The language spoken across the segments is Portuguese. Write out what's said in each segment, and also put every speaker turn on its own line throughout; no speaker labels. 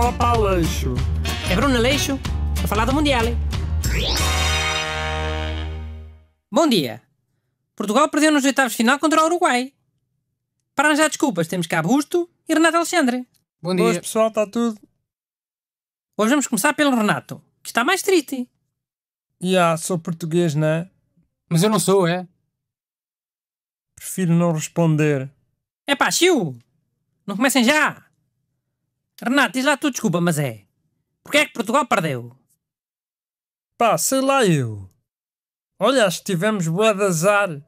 Copa Lancho. É Bruno Leixo, a falar do Mundial, Bom dia. Portugal perdeu nos oitavos de final contra o Uruguai. Para arranjar desculpas, temos cá Busto e Renato Alexandre. Bom dia. pessoal, está tudo? Hoje vamos começar pelo Renato, que está mais triste. Ya, yeah, sou português, não é? Mas eu não sou, é? Prefiro não responder. É pá, chiu! Não comecem já! Renato, diz lá tu desculpa, mas é. Porquê é que Portugal perdeu? Pá, sei lá eu. Olha, acho que tivemos boa de azar.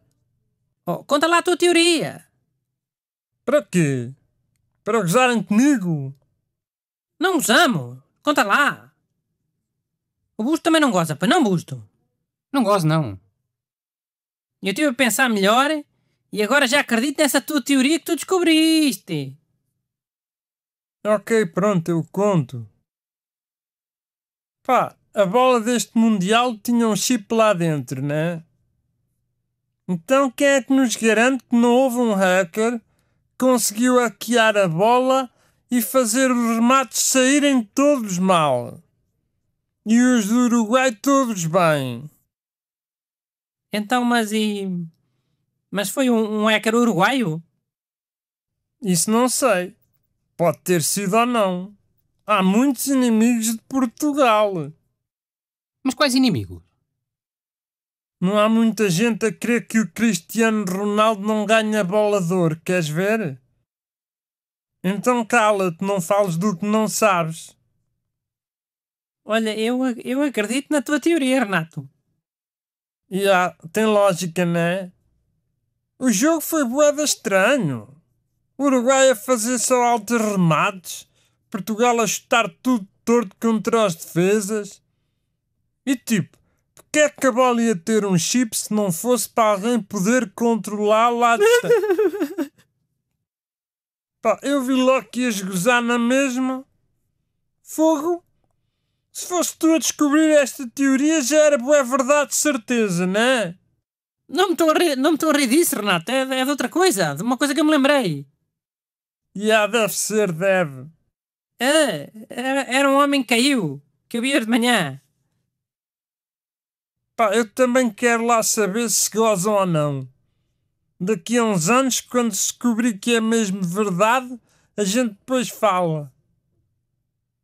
Oh, conta lá a tua teoria. Para quê? Para gozarem comigo? Não gozamos. Conta lá. O Busto também não goza, pois não, Busto? Não gozo, não. Eu estive a pensar melhor e agora já acredito nessa tua teoria que tu descobriste. Ok, pronto, eu conto. Pá, a bola deste Mundial tinha um chip lá dentro, né? Então quem é que nos garante que não houve um hacker que conseguiu hackear a bola e fazer os remates saírem todos mal? E os do Uruguai todos bem? Então, mas e. Mas foi um, um hacker uruguaio? Isso não sei. Pode ter sido ou não. Há muitos inimigos de Portugal. Mas quais inimigos? Não há muita gente a crer que o Cristiano Ronaldo não ganha ouro, queres ver? Então cala-te, não fales do que não sabes. Olha, eu, eu acredito na tua teoria, Renato. Já, yeah, tem lógica, né? O jogo foi boeda estranho. Uruguai a fazer só altos remates, Portugal a estar tudo torto contra as defesas. E tipo, porque é que a bola ia ter um chip se não fosse para alguém poder controlar lá de Pá, eu vi logo que ias gozar na mesma. Fogo? Se fosse tu a descobrir esta teoria, já era boa verdade certeza, não é? Não me estou a rir disso, Renato. É, é de outra coisa, de uma coisa que eu me lembrei. Yeah, deve ser, deve. Ah, era, era um homem que caiu. que ia de manhã. Pá, eu também quero lá saber se gozam ou não. Daqui a uns anos, quando descobrir que é mesmo verdade, a gente depois fala.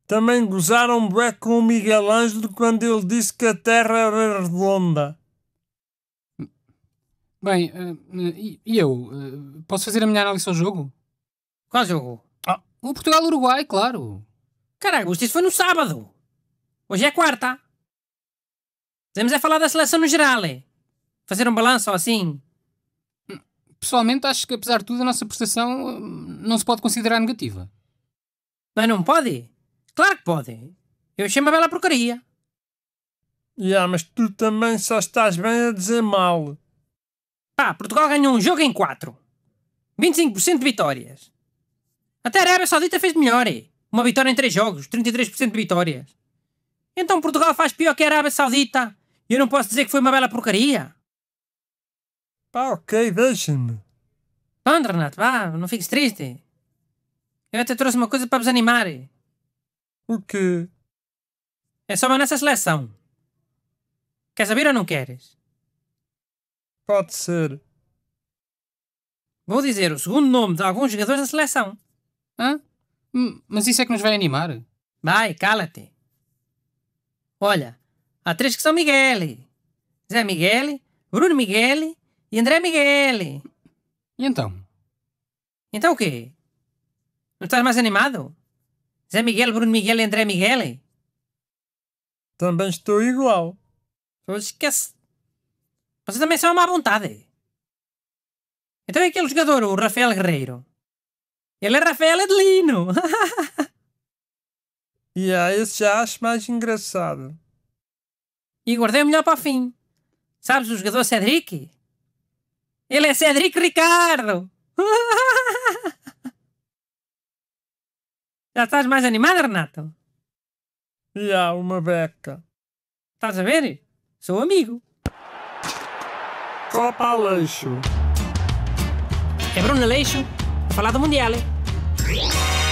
Também gozaram bué com o Miguel Ângelo quando ele disse que a Terra era redonda. Bem, eh, e eu? Eh, posso fazer a minha análise ao jogo? Qual jogo? Ah. O Portugal-Uruguai, claro. Caralho, isto foi no sábado. Hoje é quarta. Temos a falar da seleção no geral. É? Fazer um balanço assim. Pessoalmente, acho que apesar de tudo, a nossa prestação hum, não se pode considerar negativa. Mas não pode? Claro que pode. Eu achei uma bela porcaria. Ya, yeah, mas tu também só estás bem a dizer mal. Pá, Portugal ganhou um jogo em 4. 25% de vitórias. Até a Arábia Saudita fez melhor. É. Uma vitória em 3 jogos, 33% de vitórias. Então Portugal faz pior que a Arábia Saudita. E eu não posso dizer que foi uma bela porcaria. Pá, ok, deixem-me. Pronto, Renato, vá, não fiques triste. Eu até trouxe uma coisa para vos animar. É. O quê? É só uma nossa seleção. Quer saber ou não queres? Pode ser. Vou dizer o segundo nome de alguns jogadores da seleção. Hã? Hum, mas isso é que nos vai animar. Vai, cala-te. Olha, há três que são Miguel. Zé Miguel, Bruno Miguel e André Miguel. E então? Então o quê? Não estás mais animado? Zé Miguel, Bruno Miguel e André Miguel? Também estou igual. esquece. Vocês também são a má vontade. Então é aquele jogador, o Rafael Guerreiro. Ele é Rafael Edlino! e esse já acho mais engraçado. E guardei o melhor para o fim. Sabes o jogador Cedric? Ele é Cedric Ricardo! Já estás mais animado, Renato? Já, uma beca. Estás a ver? Sou amigo. Copa Aleixo. É Bruno Aleixo Mundial, Mundiales.